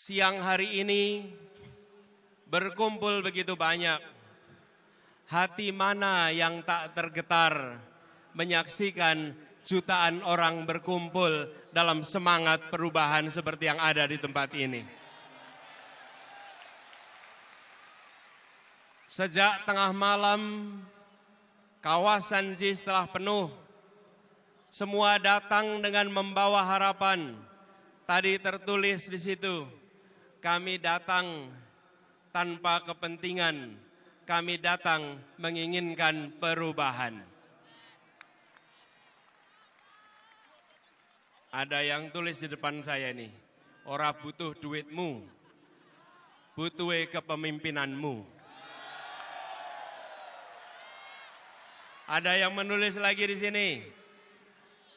siang hari ini berkumpul begitu banyak. Hati mana yang tak tergetar menyaksikan jutaan orang berkumpul dalam semangat perubahan seperti yang ada di tempat ini. Sejak tengah malam, kawasan JIS telah penuh. Semua datang dengan membawa harapan. Tadi tertulis di situ, kami datang tanpa kepentingan, kami datang menginginkan perubahan. Ada yang tulis di depan saya ini, ora butuh duitmu, butuh kepemimpinanmu. Ada yang menulis lagi di sini,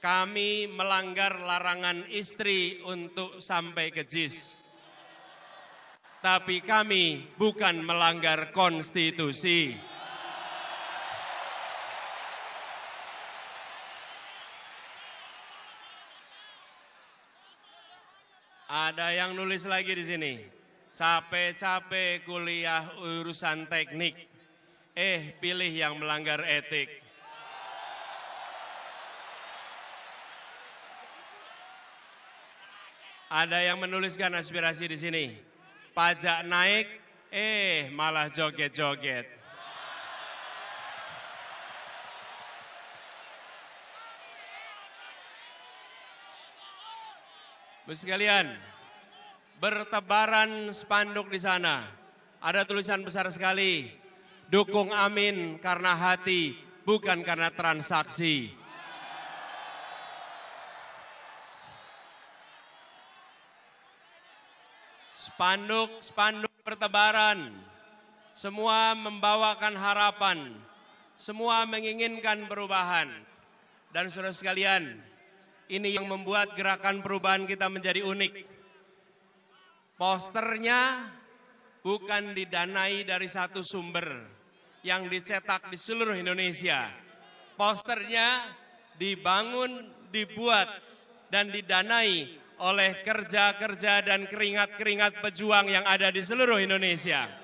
kami melanggar larangan istri untuk sampai ke JIS tapi kami bukan melanggar konstitusi. Ada yang nulis lagi di sini. Capek-capek kuliah urusan teknik. Eh, pilih yang melanggar etik. Ada yang menuliskan aspirasi di sini pajak naik, eh malah joget-joget. Bu sekalian, bertebaran spanduk di sana. Ada tulisan besar sekali, dukung amin karena hati, bukan karena transaksi. spanduk-spanduk pertebaran, semua membawakan harapan, semua menginginkan perubahan. Dan saudara sekalian, ini yang membuat gerakan perubahan kita menjadi unik. Posternya bukan didanai dari satu sumber yang dicetak di seluruh Indonesia. Posternya dibangun, dibuat, dan didanai oleh kerja-kerja dan keringat-keringat pejuang yang ada di seluruh Indonesia.